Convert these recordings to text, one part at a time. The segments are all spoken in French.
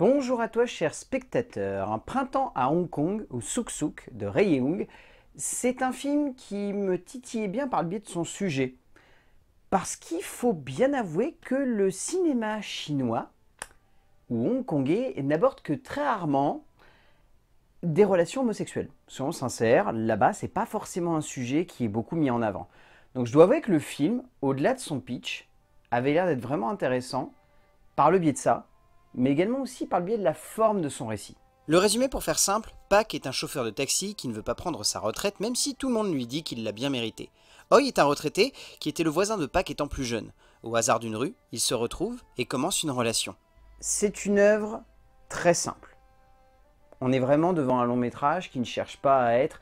Bonjour à toi cher spectateur. Un printemps à Hong Kong ou Souk Souk de Ray c'est un film qui me titillait bien par le biais de son sujet. Parce qu'il faut bien avouer que le cinéma chinois ou hongkongais n'aborde que très rarement des relations homosexuelles. Soyons sincères, là-bas, c'est pas forcément un sujet qui est beaucoup mis en avant. Donc je dois avouer que le film, au-delà de son pitch, avait l'air d'être vraiment intéressant par le biais de ça, mais également aussi par le biais de la forme de son récit. Le résumé pour faire simple, Pac est un chauffeur de taxi qui ne veut pas prendre sa retraite même si tout le monde lui dit qu'il l'a bien mérité. Hoy est un retraité qui était le voisin de Pac étant plus jeune. Au hasard d'une rue, ils se retrouvent et commencent une relation. C'est une œuvre très simple. On est vraiment devant un long métrage qui ne cherche pas à être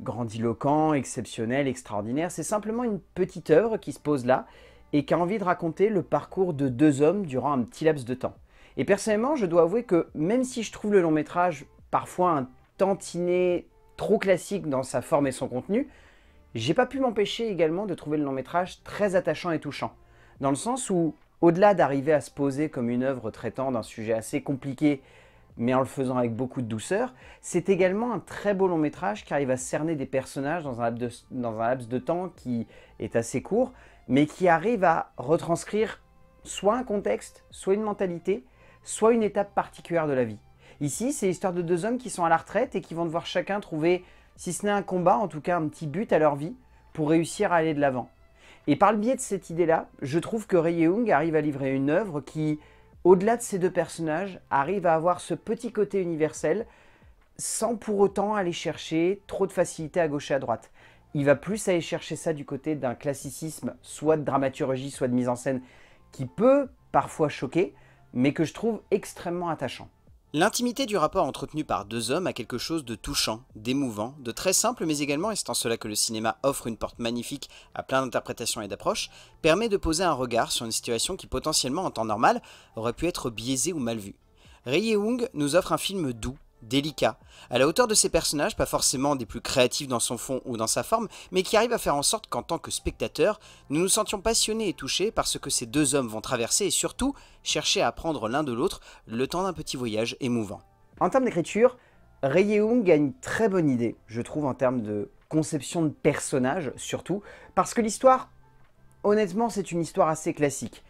grandiloquent, exceptionnel, extraordinaire. C'est simplement une petite œuvre qui se pose là et qui a envie de raconter le parcours de deux hommes durant un petit laps de temps. Et personnellement, je dois avouer que même si je trouve le long métrage parfois un tantinet trop classique dans sa forme et son contenu, j'ai pas pu m'empêcher également de trouver le long métrage très attachant et touchant. Dans le sens où, au-delà d'arriver à se poser comme une œuvre traitant d'un sujet assez compliqué, mais en le faisant avec beaucoup de douceur, c'est également un très beau long métrage qui arrive à cerner des personnages dans un, dans un laps de temps qui est assez court, mais qui arrive à retranscrire soit un contexte, soit une mentalité, soit une étape particulière de la vie. Ici, c'est l'histoire de deux hommes qui sont à la retraite et qui vont devoir chacun trouver, si ce n'est un combat, en tout cas un petit but à leur vie, pour réussir à aller de l'avant. Et par le biais de cette idée-là, je trouve que Ray Young arrive à livrer une œuvre qui, au-delà de ces deux personnages, arrive à avoir ce petit côté universel sans pour autant aller chercher trop de facilité à gauche et à droite. Il va plus aller chercher ça du côté d'un classicisme, soit de dramaturgie, soit de mise en scène, qui peut parfois choquer, mais que je trouve extrêmement attachant. L'intimité du rapport entretenu par deux hommes a quelque chose de touchant, d'émouvant, de très simple mais également, et c'est en cela que le cinéma offre une porte magnifique à plein d'interprétations et d'approches, permet de poser un regard sur une situation qui potentiellement en temps normal aurait pu être biaisée ou mal vue. Ray nous offre un film doux, délicat, à la hauteur de ses personnages, pas forcément des plus créatifs dans son fond ou dans sa forme, mais qui arrive à faire en sorte qu'en tant que spectateur, nous nous sentions passionnés et touchés par ce que ces deux hommes vont traverser et surtout chercher à apprendre l'un de l'autre le temps d'un petit voyage émouvant. En termes d'écriture, Ray a une très bonne idée, je trouve, en termes de conception de personnages, surtout, parce que l'histoire, honnêtement, c'est une histoire assez classique.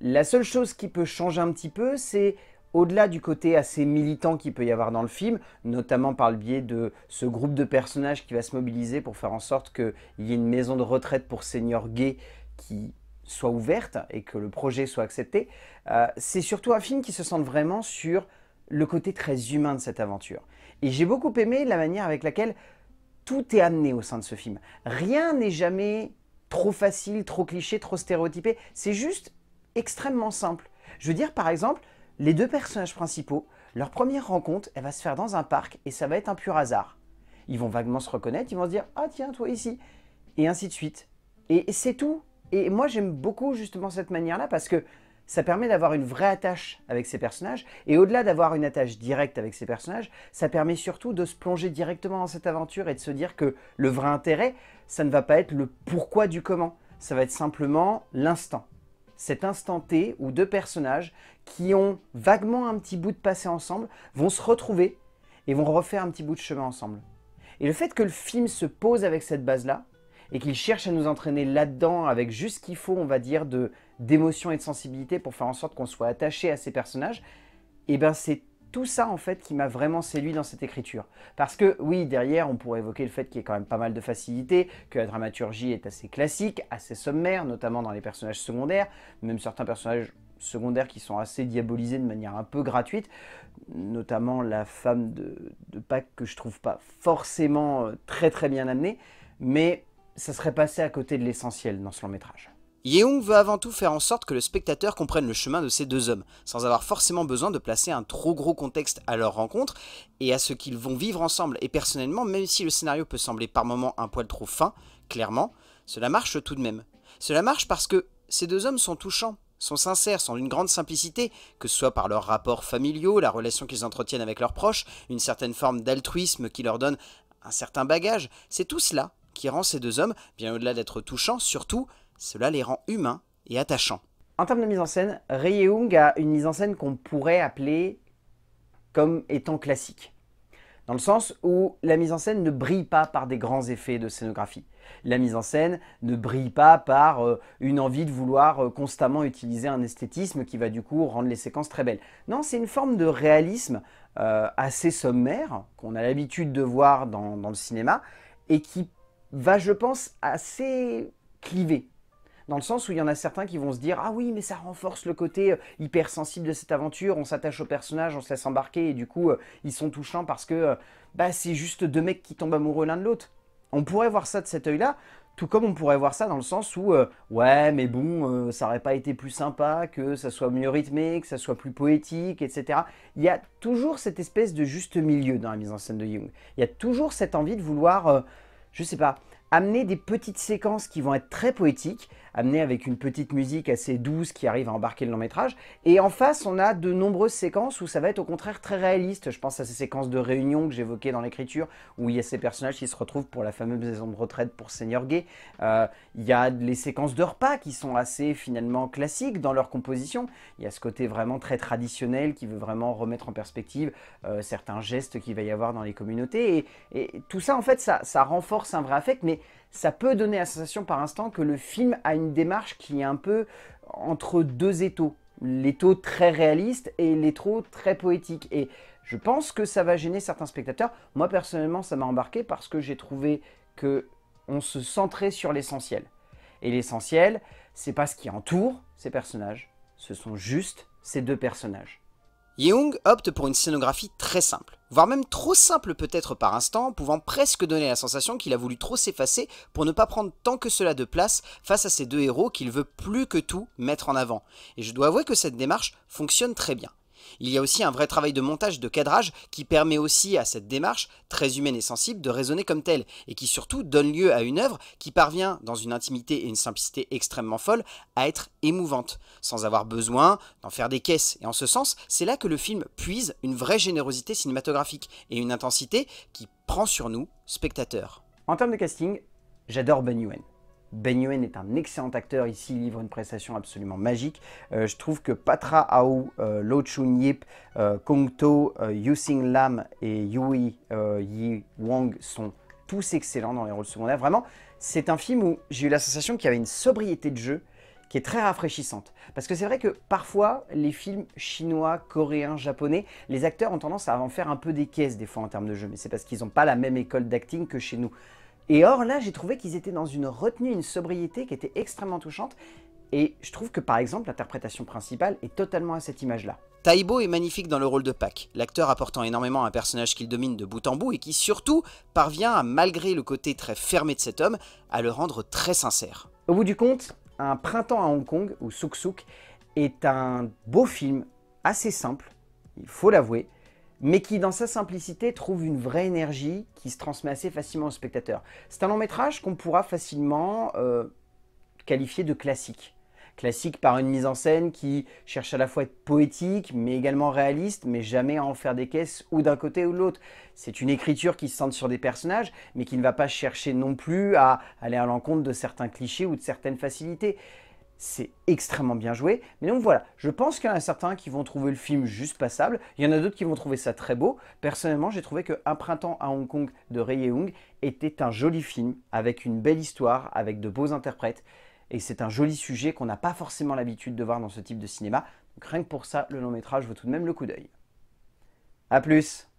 La seule chose qui peut changer un petit peu, c'est au-delà du côté assez militant qu'il peut y avoir dans le film, notamment par le biais de ce groupe de personnages qui va se mobiliser pour faire en sorte qu'il y ait une maison de retraite pour seniors gays qui soit ouverte et que le projet soit accepté, euh, c'est surtout un film qui se centre vraiment sur le côté très humain de cette aventure. Et j'ai beaucoup aimé la manière avec laquelle tout est amené au sein de ce film. Rien n'est jamais trop facile, trop cliché, trop stéréotypé. C'est juste extrêmement simple. Je veux dire, par exemple, les deux personnages principaux, leur première rencontre, elle va se faire dans un parc et ça va être un pur hasard. Ils vont vaguement se reconnaître, ils vont se dire « Ah tiens, toi ici !» et ainsi de suite. Et c'est tout. Et moi, j'aime beaucoup justement cette manière-là parce que ça permet d'avoir une vraie attache avec ces personnages. Et au-delà d'avoir une attache directe avec ces personnages, ça permet surtout de se plonger directement dans cette aventure et de se dire que le vrai intérêt, ça ne va pas être le pourquoi du comment. Ça va être simplement l'instant cet instant T où deux personnages qui ont vaguement un petit bout de passé ensemble vont se retrouver et vont refaire un petit bout de chemin ensemble. Et le fait que le film se pose avec cette base-là, et qu'il cherche à nous entraîner là-dedans avec juste ce qu'il faut, on va dire, d'émotion et de sensibilité pour faire en sorte qu'on soit attaché à ces personnages, eh ben c'est tout ça en fait qui m'a vraiment séduit dans cette écriture. Parce que oui, derrière, on pourrait évoquer le fait qu'il y ait quand même pas mal de facilité, que la dramaturgie est assez classique, assez sommaire, notamment dans les personnages secondaires, même certains personnages secondaires qui sont assez diabolisés de manière un peu gratuite, notamment la femme de, Pâques que je trouve pas forcément euh, très très bien amenée, mais ça serait passé à côté de l'essentiel dans ce long métrage. Yeung veut avant tout faire en sorte que le spectateur comprenne le chemin de ces deux hommes, sans avoir forcément besoin de placer un trop gros contexte à leur rencontre et à ce qu'ils vont vivre ensemble. Et personnellement, même si le scénario peut sembler par moments un poil trop fin, clairement, cela marche tout de même. Cela marche parce que ces deux hommes sont touchants, sont sincères, sont d'une grande simplicité, que ce soit par leurs rapports familiaux, la relation qu'ils entretiennent avec leurs proches, une certaine forme d'altruisme qui leur donne un certain bagage. C'est tout cela qui rend ces deux hommes, bien au-delà d'être touchants, surtout cela les rend humains et attachants. En termes de mise en scène, Ray Young a une mise en scène qu'on pourrait appeler comme étant classique. Dans le sens où la mise en scène ne brille pas par des grands effets de scénographie. La mise en scène ne brille pas par euh, une envie de vouloir euh, constamment utiliser un esthétisme qui va du coup rendre les séquences très belles. Non, c'est une forme de réalisme euh, assez sommaire qu'on a l'habitude de voir dans le cinéma et qui va, je pense, assez cliver dans le sens où il y en a certains qui vont se dire Ah oui, mais ça renforce le côté euh, hypersensible de cette aventure, on s'attache au personnage, on se laisse embarquer, et du coup, euh, ils sont touchants parce que euh, bah, c'est juste deux mecs qui tombent amoureux l'un de l'autre. On pourrait voir ça de cet œil-là, tout comme on pourrait voir ça dans le sens où, ouais, mais bon, ça aurait pas été plus sympa, que ça soit mieux rythmé, que ça soit plus poétique, etc. Il y a toujours cette espèce de juste milieu dans la mise en scène de Jung. Il y a toujours cette envie de vouloir, je sais pas, amener des petites séquences qui vont être très poétiques, amené avec une petite musique assez douce qui arrive à embarquer le long métrage. Et en face, on a de nombreuses séquences où ça va être au contraire très réaliste. Je pense à ces séquences de réunion que j'évoquais dans l'écriture, où il y a ces personnages qui se retrouvent pour la fameuse maison de retraite pour Seigneur Gay. Euh, il y a les séquences de repas qui sont assez finalement classiques dans leur composition. Il y a ce côté vraiment très traditionnel qui veut vraiment remettre en perspective euh, certains gestes qu'il va y avoir dans les communautés. Et, tout ça, en fait, ça, ça renforce un vrai affect, mais ça peut donner la sensation par instant que le film a une démarche qui est un peu entre deux étaux. L'étau très réaliste et l'étau très poétique. Et je pense que ça va gêner certains spectateurs. Moi, personnellement, ça m'a embarqué parce que j'ai trouvé que on se centrait sur l'essentiel. Et l'essentiel, c'est pas ce qui entoure ces personnages, ce sont juste ces deux personnages. Yeung opte pour une scénographie très simple, voire même trop simple peut-être par instant, pouvant presque donner la sensation qu'il a voulu trop s'effacer pour ne pas prendre tant que cela de place face à ces deux héros qu'il veut plus que tout mettre en avant. Et je dois avouer que cette démarche fonctionne très bien. Il y a aussi un vrai travail de montage, de cadrage, qui permet aussi à cette démarche, très humaine et sensible, de raisonner comme telle, et qui surtout donne lieu à une œuvre qui parvient, dans une intimité et une simplicité extrêmement folle, à être émouvante, sans avoir besoin d'en faire des caisses. Et en ce sens, c'est là que le film puise une vraie générosité cinématographique, et une intensité qui prend sur nous, spectateurs. En termes de casting, j'adore Ben Yuen. Ben Yuen est un excellent acteur ici, il livre une prestation absolument magique. Euh, je trouve que Patra Ao, euh, Lo Chun Yip, euh, Kong To, Sing Lam et Yui Yi Wang sont tous excellents dans les rôles secondaires. Vraiment, c'est un film où j'ai eu la sensation qu'il y avait une sobriété de jeu qui est très rafraîchissante. Parce que c'est vrai que parfois, les films chinois, coréens, japonais, les acteurs ont tendance à en faire un peu des caisses des fois en termes de jeu, mais c'est parce qu'ils n'ont pas la même école d'acting que chez nous. Et or, là, j'ai trouvé qu'ils étaient dans une retenue, une sobriété qui était extrêmement touchante. Et je trouve que, par exemple, l'interprétation principale est totalement à cette image-là. Taibo est magnifique dans le rôle de Pac, l'acteur apportant énormément un personnage qu'il domine de bout en bout et qui surtout parvient, à, malgré le côté très fermé de cet homme, à le rendre très sincère. Au bout du compte, Un printemps à Hong Kong, ou Souk Souk, est un beau film, assez simple, il faut l'avouer, mais qui dans sa simplicité trouve une vraie énergie qui se transmet assez facilement au spectateur. C'est un long métrage qu'on pourra facilement euh, qualifier de classique. Classique par une mise en scène qui cherche à la fois à être poétique, mais également réaliste, mais jamais à en faire des caisses ou d'un côté ou de l'autre. C'est une écriture qui se centre sur des personnages, mais qui ne va pas chercher non plus à aller à l'encontre de certains clichés ou de certaines facilités c'est extrêmement bien joué. Mais donc voilà, je pense qu'il y en a certains qui vont trouver le film juste passable, il y en a d'autres qui vont trouver ça très beau. Personnellement, j'ai trouvé que Un printemps à Hong Kong de Ray Yeung était un joli film, avec une belle histoire, avec de beaux interprètes, et c'est un joli sujet qu'on n'a pas forcément l'habitude de voir dans ce type de cinéma. Donc rien que pour ça, le long métrage vaut tout de même le coup d'œil. A plus